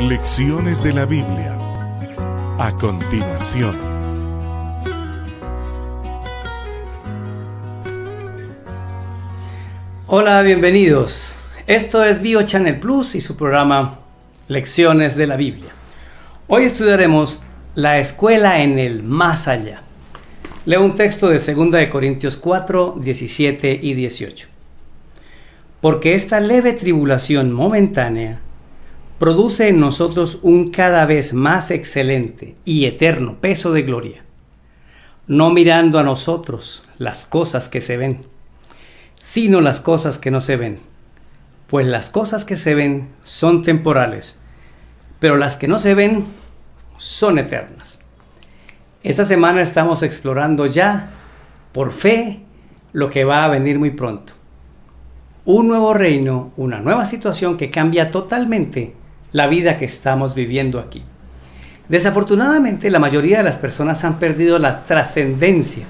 Lecciones de la Biblia. A continuación. Hola, bienvenidos. Esto es Bio Channel Plus y su programa Lecciones de la Biblia. Hoy estudiaremos la escuela en el más allá. Leo un texto de 2 de Corintios 4, 17 y 18. Porque esta leve tribulación momentánea produce en nosotros un cada vez más excelente y eterno peso de gloria, no mirando a nosotros las cosas que se ven, sino las cosas que no se ven, pues las cosas que se ven son temporales, pero las que no se ven son eternas. Esta semana estamos explorando ya, por fe, lo que va a venir muy pronto. Un nuevo reino, una nueva situación que cambia totalmente la vida que estamos viviendo aquí. Desafortunadamente, la mayoría de las personas han perdido la trascendencia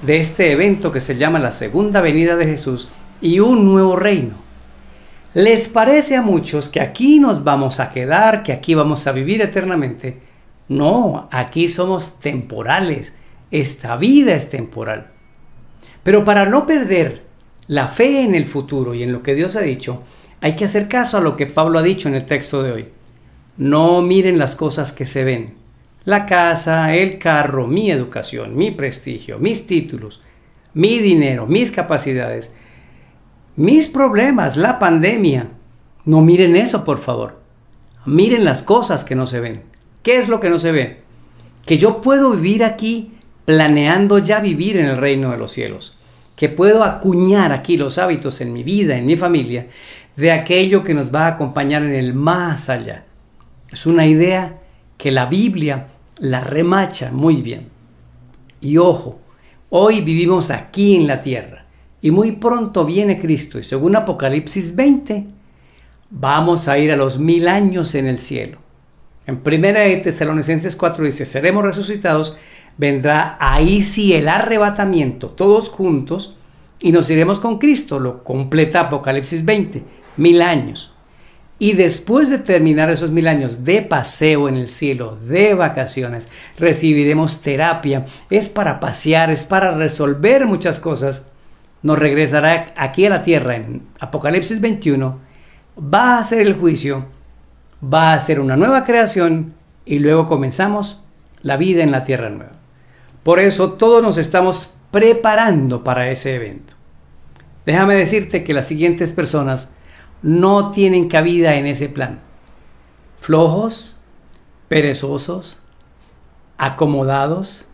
de este evento que se llama la segunda venida de Jesús y un nuevo reino. Les parece a muchos que aquí nos vamos a quedar, que aquí vamos a vivir eternamente. No, aquí somos temporales. Esta vida es temporal. Pero para no perder la fe en el futuro y en lo que Dios ha dicho, hay que hacer caso a lo que Pablo ha dicho en el texto de hoy. No miren las cosas que se ven. La casa, el carro, mi educación, mi prestigio, mis títulos, mi dinero, mis capacidades, mis problemas, la pandemia. No miren eso, por favor. Miren las cosas que no se ven. ¿Qué es lo que no se ve? Que yo puedo vivir aquí planeando ya vivir en el reino de los cielos. Que puedo acuñar aquí los hábitos en mi vida, en mi familia, de aquello que nos va a acompañar en el más allá. Es una idea que la Biblia la remacha muy bien. Y ojo, hoy vivimos aquí en la tierra y muy pronto viene Cristo y según Apocalipsis 20 vamos a ir a los mil años en el cielo. En primera de Tesalonicenses 4 dice, seremos resucitados, vendrá ahí si el arrebatamiento, todos juntos, y nos iremos con Cristo, lo completa Apocalipsis 20, mil años. Y después de terminar esos mil años de paseo en el cielo, de vacaciones, recibiremos terapia. Es para pasear, es para resolver muchas cosas. Nos regresará aquí a la tierra en Apocalipsis 21. Va a hacer el juicio, va a hacer una nueva creación y luego comenzamos la vida en la tierra nueva. Por eso todos nos estamos preparando para ese evento. Déjame decirte que las siguientes personas no tienen cabida en ese plan. Flojos, perezosos, acomodados,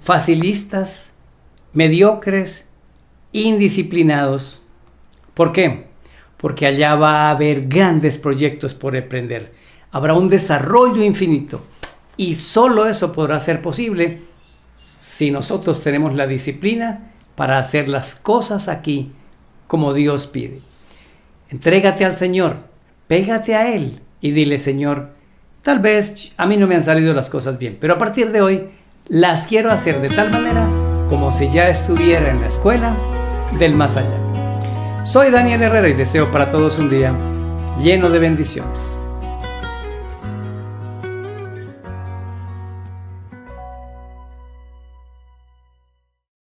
facilistas, mediocres, indisciplinados. ¿Por qué? Porque allá va a haber grandes proyectos por emprender. Habrá un desarrollo infinito y solo eso podrá ser posible si nosotros tenemos la disciplina para hacer las cosas aquí como Dios pide. Entrégate al Señor, pégate a Él y dile, Señor, tal vez a mí no me han salido las cosas bien, pero a partir de hoy las quiero hacer de tal manera como si ya estuviera en la escuela del más allá. Soy Daniel Herrera y deseo para todos un día lleno de bendiciones.